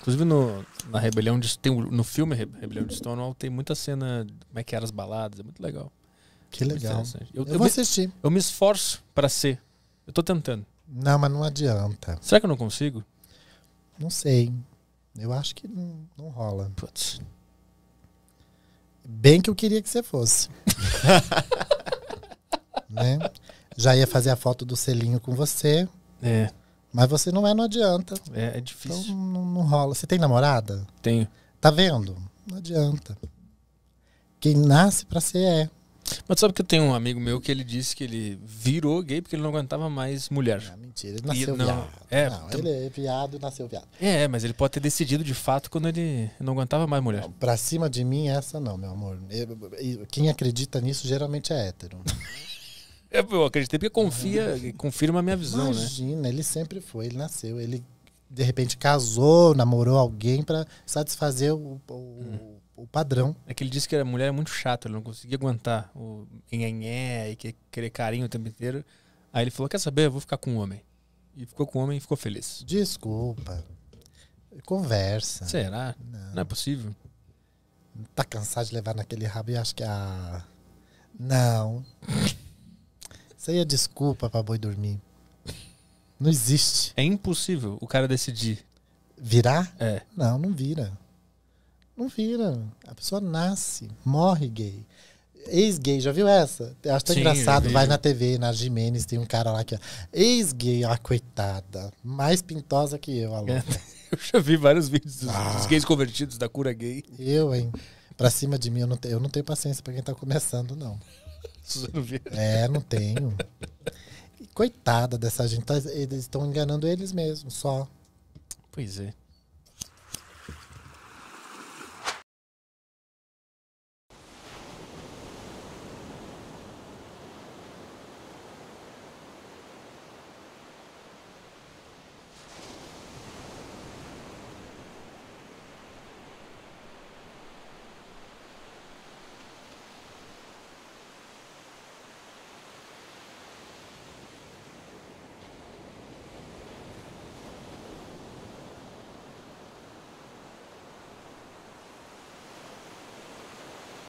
Inclusive no, na Rebelião de tem No filme Rebelião de Stonewall tem muita cena. Como é que eram as baladas? É muito legal. Que é legal. Eu, eu, eu, vou me, assistir. Eu me esforço para ser. Eu tô tentando. Não, mas não adianta. Será que eu não consigo? Não sei. Eu acho que não, não rola. Putz. Bem que eu queria que você fosse. né? Já ia fazer a foto do selinho com você. É. Mas você não é, não adianta. É, é difícil. Então não, não rola. Você tem namorada? Tenho. Tá vendo? Não adianta. Quem nasce pra ser é. Mas sabe que eu tenho um amigo meu que ele disse que ele virou gay porque ele não aguentava mais mulher. Ah, mentira, ele nasceu e, não, viado. É, não, tá ele é viado e nasceu viado. É, mas ele pode ter decidido de fato quando ele não aguentava mais mulher. Não, pra cima de mim, essa não, meu amor. Eu, eu, quem acredita nisso geralmente é hétero. É, eu acreditei porque confia, confirma a minha visão, né? Imagina, né? ele sempre foi, ele nasceu, ele de repente casou, namorou alguém para satisfazer o, o, hum. o, padrão. É que ele disse que a mulher é muito chata, ele não conseguia aguentar o nhenhenhé e querer carinho o tempo inteiro. Aí ele falou: Quer saber? Eu vou ficar com um homem. E ficou com o homem e ficou feliz. Desculpa. Conversa. Será? Não, não é possível. Tá cansado de levar naquele rabo e acho que a. Ah, não. Isso aí é desculpa pra boi dormir. Não existe. É impossível o cara decidir. Virar? É. Não, não vira. Não vira. A pessoa nasce, morre gay. Ex-gay, já viu essa? Eu acho tão Sim, engraçado. Vai na TV, na Jimenez, tem um cara lá que. É ex-gay, ah, coitada. Mais pintosa que eu, alô. É, eu já vi vários vídeos dos, ah. dos, gays convertidos da cura gay. Eu, hein? Pra cima de mim, eu não, te, eu não tenho paciência pra quem tá começando, não. É, não tenho. Coitada dessa gente. Tá, eles estão enganando eles mesmos, só. Pois é.